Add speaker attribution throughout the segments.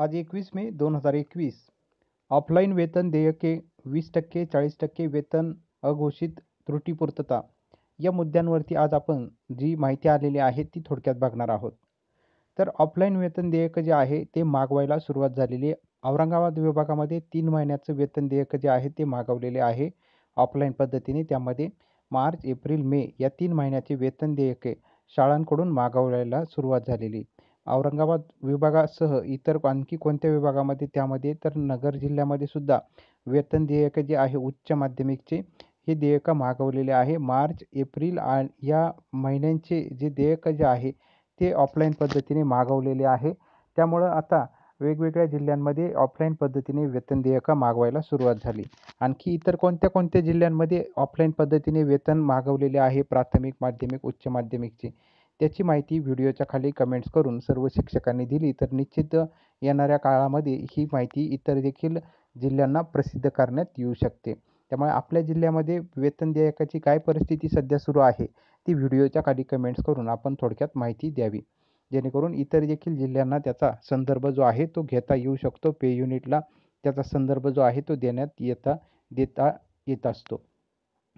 Speaker 1: आज एकवीस मे दोन हजार एकवीस ऑफलाईन वेतन देयके वीस टक्के चाळीस टक्के वेतन अघोषित त्रुटीपूर्तता या मुद्द्यांवरती आज आपण जी माहिती आलेली आहे ती थोडक्यात बघणार आहोत तर ऑफलाईन वेतन देयकं जे आहे ते मागवायला सुरुवात झालेली आहे औरंगाबाद विभागामध्ये तीन महिन्याचं वेतन देयकं जे आहे ते मागवलेले आहे ऑफलाईन पद्धतीने त्यामध्ये मार्च एप्रिल मे या तीन महिन्याचे वेतन देयके शाळांकडून मागवायला सुरुवात झालेली औरंगाबाद विभागासह इतर आणखी कोणत्या विभागामध्ये त्यामध्ये तर नगर जिल्ह्यामध्ये सुद्धा वेतन देयक जे आहे उच्च माध्यमिकचे हे देयकं मागवलेले आहे मार्च एप्रिल आणि या महिन्यांचे जे देयकं जे आहे ते ऑफलाईन पद्धतीने मागवलेले आहे त्यामुळं आता वेगवेगळ्या जिल्ह्यांमध्ये ऑफलाईन पद्धतीने वेतन देयकं मागवायला सुरुवात झाली आणखी इतर कोणत्या कोणत्या जिल्ह्यांमध्ये ऑफलाईन पद्धतीने वेतन मागवलेले आहे प्राथमिक माध्यमिक उच्च माध्यमिकचे त्याची माहिती व्हिडिओच्या खाली कमेंट्स करून सर्व शिक्षकांनी दिली तर निश्चित येणाऱ्या काळामध्ये ही माहिती इतर देखील जिल्ह्यांना प्रसिद्ध करण्यात येऊ शकते त्यामुळे आपल्या जिल्ह्यामध्ये वेतन देयकाची काय परिस्थिती सध्या सुरू आहे ती व्हिडिओच्या खाली कमेंट्स करून आपण थोडक्यात माहिती द्यावी जेणेकरून इतर देखील जिल्ह्यांना त्याचा संदर्भ जो आहे तो घेता येऊ शकतो पे युनिटला त्याचा संदर्भ जो आहे तो देण्यात येता देता येत असतो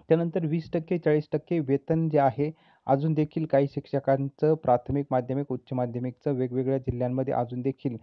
Speaker 1: त्यानंतर वीस टक्के चाळीस टक्के वेतन जे आहे अजून देखील काही शिक्षकांचं प्राथमिक माध्यमिक उच्च माध्यमिकचं वेगवेगळ्या जिल्ह्यांमध्ये अजून देखील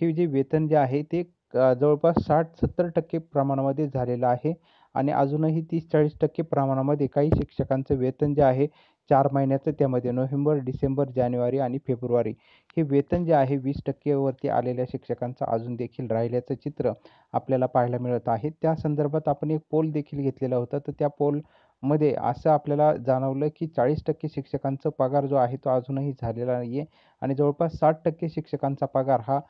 Speaker 1: हे जे वेतन जे आहे ते जवळपास साठ सत्तर टक्के प्रमाणामध्ये झालेलं आहे आणि अजूनही तीस चाळीस टक्के प्रमाणामध्ये काही शिक्षकांचं वेतन जे आहे चार महिन्याचं त्यामध्ये नोव्हेंबर डिसेंबर जानेवारी आणि फेब्रुवारी हे वेतन जे आहे वीस टक्केवरती आलेल्या शिक्षकांचं अजून देखील राहिल्याचं चित्र आपल्याला पाहायला मिळत आहे त्या संदर्भात आपण एक पोल देखील घेतलेला होता तर त्या पोल मध्ये असं आपल्याला जाणवलं की चाळीस टक्के शिक्षकांचा पगार जो आहे तो अजूनही झालेला नाही आहे आणि जवळपास साठ टक्के शिक्षकांचा पगार हा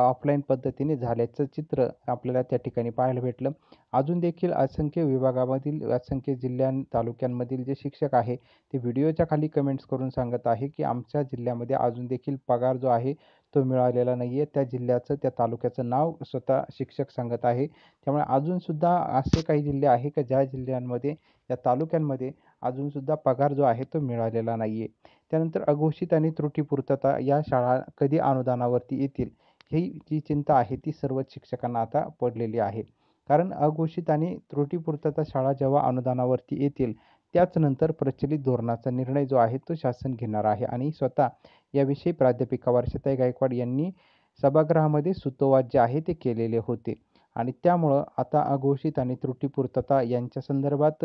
Speaker 1: ऑफलाईन पद्धतीने झाल्याचं चित्र आपल्याला त्या ठिकाणी पाहायला भेटलं अजून देखील असंख्य विभागामधील असंख्य जिल्ह्यां तालुक्यांमधील जे शिक्षक आहे ते व्हिडिओच्या खाली कमेंट्स करून सांगत आहे की आमच्या जिल्ह्यामध्ये अजून देखील पगार जो आहे तो मिळालेला नाही आहे त्या जिल्ह्याचं त्या तालुक्याचं नाव स्वतः शिक्षक सांगत आहे त्यामुळे अजूनसुद्धा असे काही जिल्हे आहे का ज्या जिल्ह्यांमध्ये या तालुक्यांमध्ये अजूनसुद्धा पगार जो आहे तो मिळालेला नाही आहे त्यानंतर अघोषित आणि त्रुटीपूर्तता या शाळा कधी अनुदानावरती येतील ही जी चिंता आहे ती सर्वच शिक्षकांना आता पडलेली आहे कारण अघोषित आणि त्रुटीपूर्तता शाळा जेव्हा अनुदानावरती येतील त्याचनंतर प्रचलित धोरणाचा निर्णय जो आहे तो शासन घेणार आहे आणि स्वतः याविषयी प्राध्यापिका वर्षाताई गायकवाड यांनी सभागृहामध्ये सुतोवाद जे आहे ते केलेले होते आणि त्यामुळं आता अघोषित आणि त्रुटीपूर्तता यांच्या संदर्भात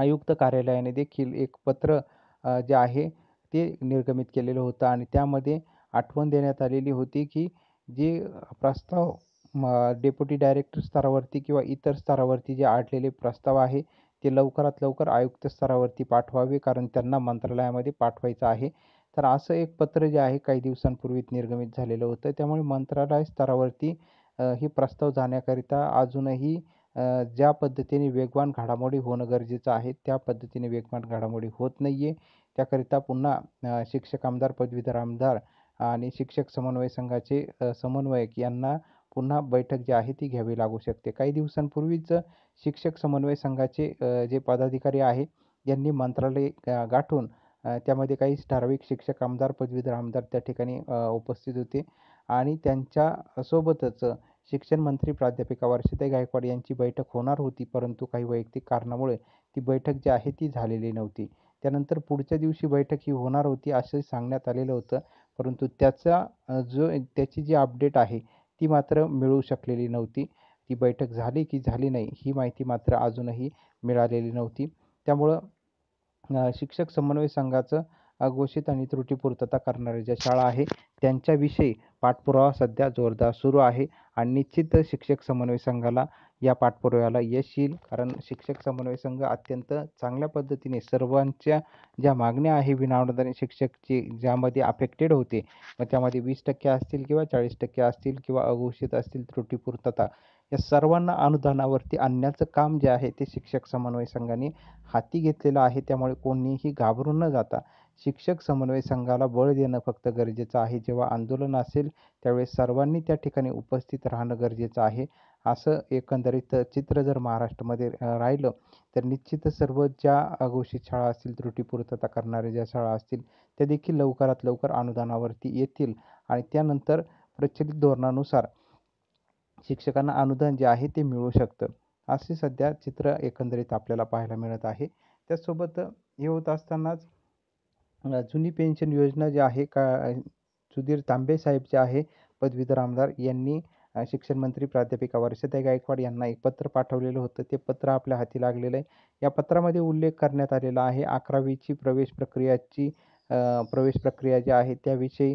Speaker 1: आयुक्त कार्यालयाने देखील एक पत्र जे आहे ते निर्गमित केलेलं होतं आणि त्यामध्ये आठवण देण्यात आलेली होती की जे प्रस्ताव म डेप्युटी डायरेक्टर स्तरावरती किंवा इतर स्तरावरती जे आढलेले प्रस्ताव आहे ते लवकरात लवकर आयुक्त स्तरावरती पाठवावे कारण त्यांना मंत्रालयामध्ये पाठवायचं आहे तर असं एक पत्र जे आहे काही दिवसांपूर्वी निर्गमित झालेलं होतं त्यामुळे मंत्रालय स्तरावरती हे प्रस्ताव जाण्याकरिता अजूनही ज्या पद्धतीने वेगवान घडामोडी होणं गरजेचं आहे त्या पद्धतीने वेगवान घडामोडी होत नाही आहे त्याकरिता पुन्हा शिक्षक आमदार पदवीधर आमदार आणि शिक्षक समन्वय संघाचे समन्वयक यांना पुन्हा बैठक जी आहे ती घ्यावी लागू शकते काही दिवसांपूर्वीच शिक्षक समन्वय संघाचे जे पदाधिकारी आहे यांनी मंत्रालय गाठून त्यामध्ये काही ठराविक शिक्षक आमदार पदवीधर आमदार त्या ठिकाणी उपस्थित होते आणि त्यांच्या सोबतच शिक्षण मंत्री प्राध्यापिका वर्षिताई गायकवाड यांची बैठक होणार होती परंतु काही वैयक्तिक कारणामुळे ती बैठक जी आहे ती झालेली नव्हती त्यानंतर पुढच्या दिवशी बैठक ही होणार होती असं सांगण्यात आलेलं होतं परंतु त्याचा जो त्याची जी अपडेट आहे ती मात्र मिळू शकलेली नव्हती ती बैठक झाली की झाली नाही ही माहिती मात्र अजूनही मिळालेली नव्हती त्यामुळं शिक्षक समन्वय संघाचं अघोषित आणि त्रुटी पूर्तता करणाऱ्या ज्या शाळा आहे त्यांच्याविषयी पाठपुरावा सध्या जोरदार सुरू आहे आणि निश्चित शिक्षक समन्वय संघाला या पाठपुराव्याला यश येईल कारण शिक्षक समन्वय संघ अत्यंत चांगल्या पद्धतीने सर्वांच्या ज्या मागण्या आहे विनाअनुदानित शिक्षकची ज्यामध्ये अफेक्टेड होते मग त्यामध्ये वीस टक्के असतील किंवा चाळीस टक्के असतील किंवा अघोषित असतील त्रुटीपूर्तता या सर्वांना अनुदानावरती आणण्याचं काम जे आहे ते शिक्षक समन्वय संघाने हाती घेतलेलं आहे त्यामुळे कोणीही घाबरून न जाता शिक्षक समन्वय संघाला बळ देणं फक्त गरजेचं आहे जेव्हा आंदोलन असेल त्यावेळेस सर्वांनी त्या ठिकाणी उपस्थित राहणं गरजेचं आहे असं एकंदरीत चित्र जर महाराष्ट्रामध्ये राहिलं तर निश्चित सर्व ज्या अघोषित शाळा असतील त्रुटीपूर्तता करणाऱ्या ज्या शाळा असतील त्या देखील लवकरात लवकर अनुदानावरती येतील आणि त्यानंतर प्रचलित धोरणानुसार शिक्षकांना अनुदान जे आहे ते मिळू शकतं असे सध्या चित्र एकंदरीत आपल्याला पाहायला मिळत आहे त्यासोबत हे होत असतानाच जुनी पेन्शन योजना जी आहे का सुधीर तांबे जे आहे पदवीधर आमदार यांनी शिक्षण मंत्री प्राध्यापिका वर्षाताई गायकवाड यांना एक पत्र पाठवलेलं होतं ते पत्र आपल्या हाती लागलेलं आहे या पत्रामध्ये उल्लेख करण्यात आलेला आहे अकरावीची प्रवेश प्रक्रियाची प्रवेश प्रक्रिया जी आहे त्याविषयी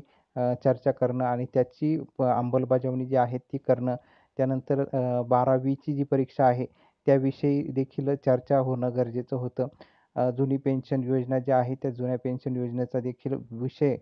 Speaker 1: चर्चा करणं आणि त्याची अंमलबजावणी जी आहे ती करणं त्यानंतर बारावीची जी परीक्षा आहे त्याविषयी देखील चर्चा होणं गरजेचं होतं जुनी पेन्शन योजना ज्या आहे त्या जुन्या पेन्शन योजनेचा देखील विषय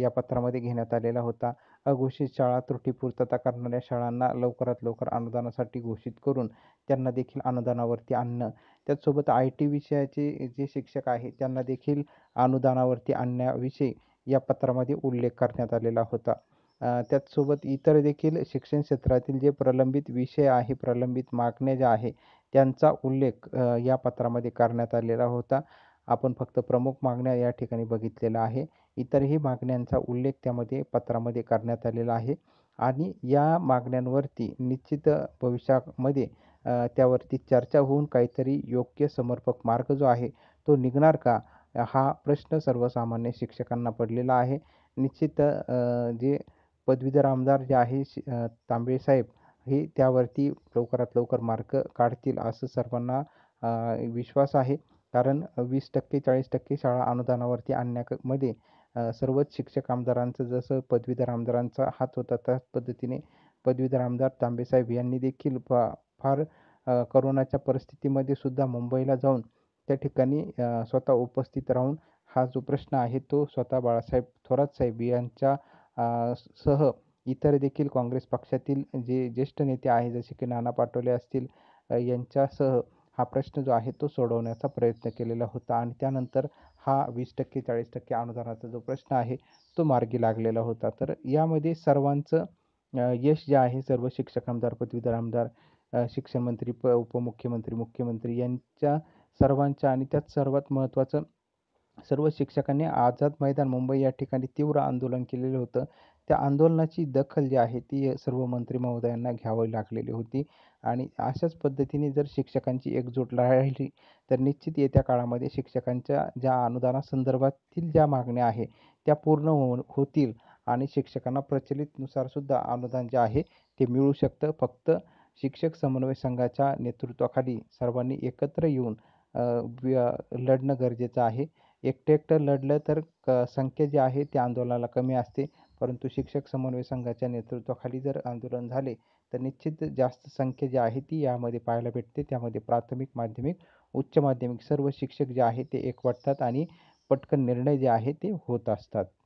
Speaker 1: या पत्रामध्ये घेण्यात आलेला होता अघोषित शाळा त्रुटी पूर्तता करणाऱ्या शाळांना लवकरात लवकर अनुदानासाठी घोषित करून त्यांना देखील अनुदानावरती आणणं त्याचसोबत आय टी विषयाचे जे शिक्षक आहे त्यांना देखील अनुदानावरती आणण्याविषयी या पत्रामध्ये उल्लेख करण्यात आलेला होता त्याचसोबत इतर देखील शिक्षण क्षेत्रातील जे प्रलंबित विषय आहे प्रलंबित मागण्या ज्या आहे त्यांचा उल्लेख या पत्रामध्ये करण्यात आलेला होता आपण फक्त प्रमुख मागण्या या ठिकाणी बघितलेला आहे इतरही मागण्यांचा उल्लेख त्यामध्ये पत्रामध्ये करण्यात आलेला आहे आणि या मागण्यांवरती निश्चित भविष्यामध्ये त्यावरती चर्चा होऊन काहीतरी योग्य समर्पक मार्ग जो आहे तो निघणार का हा प्रश्न सर्वसामान्य शिक्षकांना पडलेला आहे निश्चित जे पदवीधर आमदार जे आहे तांबे साहेब हे त्यावरती लवकरात लवकर मार्क काढतील असं सर्वांना विश्वास आहे कारण वीस टक्के चाळीस टक्के शाळा अनुदानावरती आणण्यामध्ये सर्वच शिक्षक आमदारांचं जसं पदवीधर आमदारांचा हात होता त्याच पद्धतीने पदवीधर आमदार तांबेसाहेब यांनी देखील फा फार करोनाच्या परिस्थितीमध्ये सुद्धा मुंबईला जाऊन त्या ठिकाणी स्वतः उपस्थित राहून हा जो प्रश्न आहे तो स्वतः बाळासाहेब थोरात साहेब यांच्या सह इतर देखील काँग्रेस पक्षातील जे ज्येष्ठ नेते आहे जसे की नाना पाटोले असतील यांच्यासह हा प्रश्न जो आहे तो सोडवण्याचा प्रयत्न केलेला होता आणि त्यानंतर हा वीस टक्के चाळीस टक्के अनुदानाचा जो प्रश्न आहे तो मार्गी लागलेला होता तर यामध्ये सर्वांचं यश जे आहे सर्व शिक्षक आमदार पदवीधर आमदार शिक्षणमंत्री प उपमुख्यमंत्री मुख्यमंत्री यांच्या सर्वांच्या आणि त्यात सर्वात महत्त्वाचं सर्व शिक्षकांनी आझाद मैदान मुंबई या ठिकाणी तीव्र आंदोलन केलेलं होतं त्या आंदोलनाची दखल जी आहे ती सर्व मंत्री महोदयांना घ्यावी लागलेली होती आणि अशाच पद्धतीने जर शिक्षकांची एकजूट राहिली तर निश्चित येत्या काळामध्ये शिक्षकांच्या ज्या अनुदानासंदर्भातील ज्या मागण्या आहे त्या पूर्ण हो होतील आणि शिक्षकांना प्रचलितनुसारसुद्धा अनुदान जे आहे ते मिळू शकतं फक्त शिक्षक समन्वय संघाच्या नेतृत्वाखाली सर्वांनी एकत्र येऊन लढणं गरजेचं आहे एकटं एकटं लढलं तर क संख्या जी आहे ती आंदोलनाला कमी असते परंतु शिक्षक समन्वय संघाच्या नेतृत्वाखाली जर आंदोलन झाले तर निश्चित जास्त संख्या जी आहे ती यामध्ये पाहायला भेटते त्यामध्ये प्राथमिक माध्यमिक उच्च माध्यमिक सर्व शिक्षक जे आहे ते एकवटतात आणि पटकन निर्णय जे आहे ते होत असतात